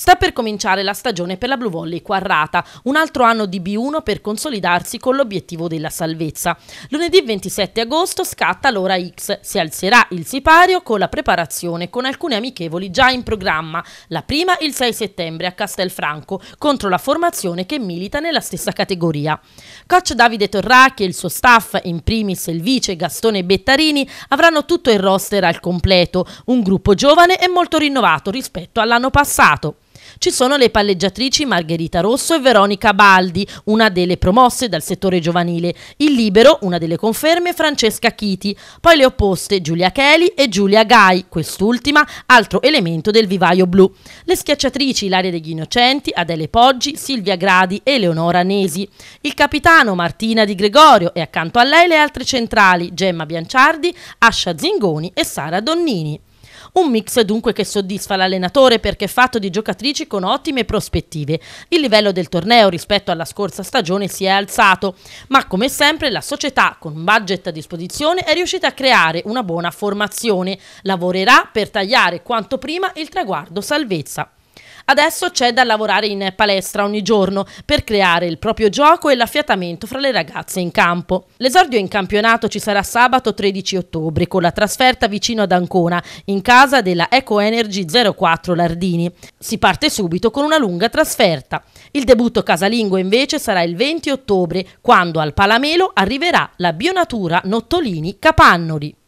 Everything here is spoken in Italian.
Sta per cominciare la stagione per la Blue Volley Quarrata, un altro anno di B1 per consolidarsi con l'obiettivo della salvezza. Lunedì 27 agosto scatta l'ora X, si alzerà il sipario con la preparazione con alcune amichevoli già in programma, la prima il 6 settembre a Castelfranco contro la formazione che milita nella stessa categoria. Coach Davide Torracchi e il suo staff, in primis il vice Gastone Bettarini, avranno tutto il roster al completo, un gruppo giovane e molto rinnovato rispetto all'anno passato ci sono le palleggiatrici Margherita Rosso e Veronica Baldi, una delle promosse dal settore giovanile, il libero, una delle conferme, Francesca Chiti, poi le opposte Giulia Kelly e Giulia Gai, quest'ultima altro elemento del vivaio blu. Le schiacciatrici Ilaria degli Innocenti, Adele Poggi, Silvia Gradi e Leonora Nesi. Il capitano Martina Di Gregorio e accanto a lei le altre centrali Gemma Bianciardi, Ascia Zingoni e Sara Donnini. Un mix dunque che soddisfa l'allenatore perché è fatto di giocatrici con ottime prospettive. Il livello del torneo rispetto alla scorsa stagione si è alzato, ma come sempre la società con un budget a disposizione è riuscita a creare una buona formazione. Lavorerà per tagliare quanto prima il traguardo salvezza. Adesso c'è da lavorare in palestra ogni giorno per creare il proprio gioco e l'affiatamento fra le ragazze in campo. L'esordio in campionato ci sarà sabato 13 ottobre con la trasferta vicino ad Ancona in casa della Eco Energy 04 Lardini. Si parte subito con una lunga trasferta. Il debutto casalingo invece sarà il 20 ottobre quando al Palamelo arriverà la Bionatura Nottolini Capannoli.